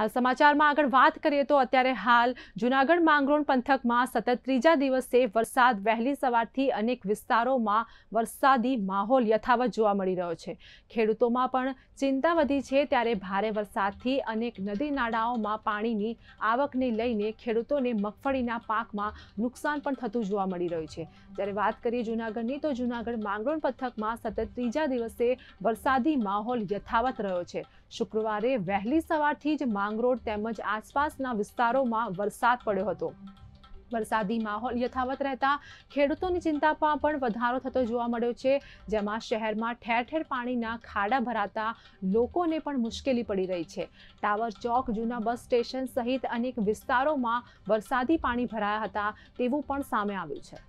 હાલ સમાચારમાં આગળ વાત કરીએ તો અત્યારે હાલ જુનાગઢ માંગરોળ પંથકમાં સતત ત્રીજા દિવસે વરસાદ વહેલી સવારથી અનેક વિસ્તારોમાં વરસાદી માહોલ યથાવત જોવા મળી રહ્યો છે ખેડૂતોમાં પણ ચિંતા વધી છે ત્યારે ભારે વરસાદથી અનેક નદી નાળાઓમાં પાણીની આવકને લઈને ખેડૂતોને મગફળીના પાકમાં નુકસાન પણ થતું જોવા મળી રહ્યું છે જ્યારે વાત કરીએ જુનાગઢની તો જુનાગઢ માંગરોળ પંથકમાં સતત ત્રીજા દિવસે વરસાદી માહોલ યથાવત રહ્યો છે શુક્રવારે વહેલી સવારથી જ માંગરોળ તેમજ આસપાસના વિસ્તારોમાં વરસાદ પડ્યો હતો વરસાદી માહોલ યથાવત રહેતા ખેડૂતોની ચિંતામાં પણ વધારો થતો જોવા મળ્યો છે જેમાં શહેરમાં ઠેર ઠેર પાણીના ખાડા ભરાતા લોકોને પણ મુશ્કેલી પડી રહી છે ટાવર ચોક જૂના બસ સ્ટેશન સહિત અનેક વિસ્તારોમાં વરસાદી પાણી ભરાયા હતા તેવું પણ સામે આવ્યું છે